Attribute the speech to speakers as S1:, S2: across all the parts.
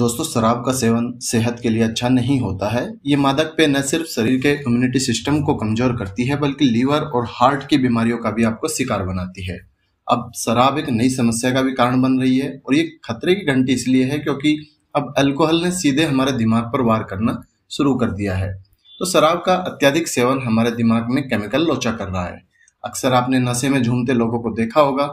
S1: दोस्तों शराब का सेवन सेहत के लिए अच्छा नहीं होता है ये मादक पे न सिर्फ शरीर के इम्यूनिटी सिस्टम को कमजोर करती है बल्कि लीवर और हार्ट की बीमारियों का भी आपको शिकार बनाती है अब शराब एक नई समस्या का भी कारण बन रही है और ये खतरे की घंटी इसलिए है क्योंकि अब अल्कोहल ने सीधे हमारे दिमाग पर वार करना शुरू कर दिया है तो शराब का अत्यधिक सेवन हमारे दिमाग में केमिकल लोचा कर रहा है अक्सर आपने नशे में झूमते लोगों को देखा होगा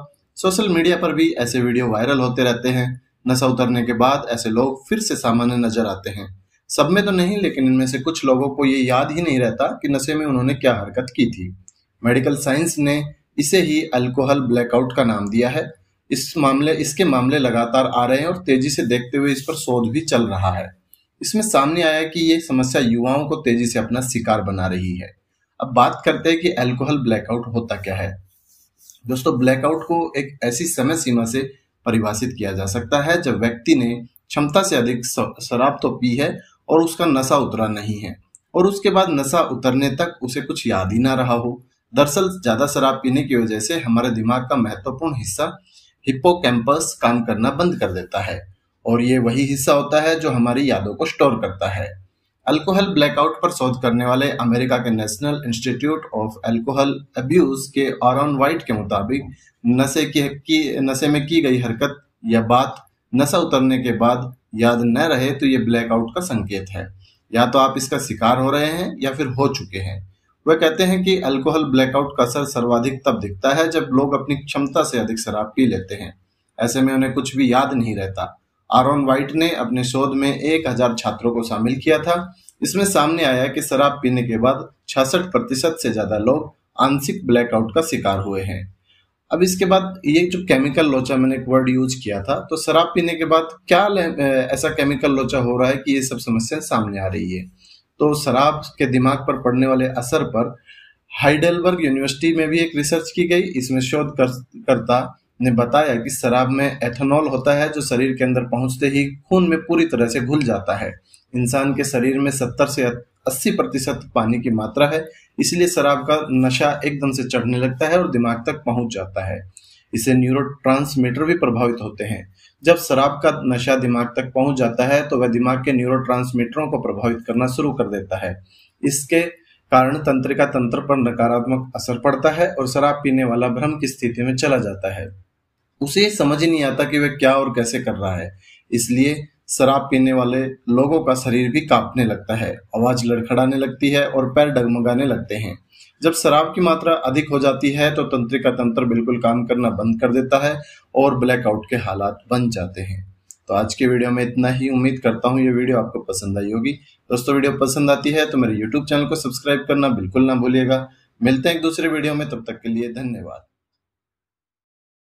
S1: सोशल मीडिया पर भी ऐसे वीडियो वायरल होते रहते हैं नशा उतरने के बाद ऐसे लोग फिर से सामान्य नजर आते हैं सब में तो नहीं लेकिन इनमें से कुछ लोगों को ये याद ही नहीं रहता कि नशे में उन्होंने क्या हरकत की थी मेडिकल साइंस ने इसे ही अल्कोहल ब्लैकआउट का नाम दिया है इस मामले इसके मामले लगातार आ रहे हैं और तेजी से देखते हुए इस पर शोध भी चल रहा है इसमें सामने आया कि ये समस्या युवाओं को तेजी से अपना शिकार बना रही है अब बात करते हैं कि अल्कोहल ब्लैकआउट होता क्या है दोस्तों ब्लैकआउट को एक ऐसी समय सीमा से परिभाषित किया जा सकता है जब व्यक्ति ने क्षमता से अधिक शराब तो पी है और उसका नशा उतरा नहीं है और उसके बाद नशा उतरने तक उसे कुछ याद ही ना रहा हो दरअसल ज्यादा शराब पीने की वजह से हमारे दिमाग का महत्वपूर्ण हिस्सा हिप्पोकैम्पस काम करना बंद कर देता है और ये वही हिस्सा होता है जो हमारी यादों को स्टोर करता है अल्कोहल ब्लैकआउट पर शोध करने वाले अमेरिका के national institute of alcohol abuse के ऑरन वाइट के मुताबिक नशे की, की नशे में की गई हरकत या बात नशा उतरने के बाद याद न रहे तो ये ब्लैकआउट का संकेत है या तो आप इसका शिकार हो रहे हैं या फिर हो चुके हैं वह कहते हैं कि अल्कोहल ब्लैकआउट का असर सर्वाधिक तब दिखता है जब लोग अपनी क्षमता से अधिक शराब पी लेते हैं ऐसे में उन्हें कुछ भी याद नहीं रहता आरोन वाइट ने अपने शोध में 1000 छात्रों को शामिल किया था इसमें सामने आया कि शराब पीने के बाद छियासठ प्रतिशत से ज़्यादा लोग आंशिक ब्लैकआउट का शिकार हुए हैं अब इसके बाद ये जो केमिकल लोचा मैंने एक वर्ड यूज किया था तो शराब पीने के बाद क्या ऐसा केमिकल लोचा हो रहा है कि ये सब समस्या सामने आ रही है तो शराब के दिमाग पर पड़ने वाले असर पर हाइडेलबर्ग यूनिवर्सिटी में भी एक रिसर्च की गई इसमें शोध कर, करता ने बताया कि शराब में एथेनॉल होता है जो शरीर के अंदर पहुंचते ही खून में पूरी तरह से घुल जाता है इंसान के शरीर में 70 से 80 प्रतिशत पानी की मात्रा है इसलिए शराब का नशा एकदम से चढ़ने लगता है और दिमाग तक पहुंच जाता है इसे न्यूरो भी प्रभावित होते हैं जब शराब का नशा दिमाग तक पहुंच जाता है तो वह दिमाग के न्यूरो को प्रभावित करना शुरू कर देता है इसके कारण तंत्रिका तंत्र पर नकारात्मक असर पड़ता है और शराब पीने वाला भ्रम की स्थिति में चला जाता है उसे समझ ही नहीं आता कि वह क्या और कैसे कर रहा है इसलिए शराब पीने वाले लोगों का शरीर भी कांपने लगता है आवाज लड़खड़ाने लगती है और पैर डगमगाने लगते हैं जब शराब की मात्रा अधिक हो जाती है तो तंत्रिका तंत्र बिल्कुल काम करना बंद कर देता है और ब्लैकआउट के हालात बन जाते हैं तो आज के वीडियो में इतना ही उम्मीद करता हूँ ये वीडियो आपको पसंद आई होगी दोस्तों वीडियो पसंद आती है तो मेरे यूट्यूब चैनल को सब्सक्राइब करना बिल्कुल ना भूलिएगा मिलते हैं एक दूसरे वीडियो में तब तक के लिए धन्यवाद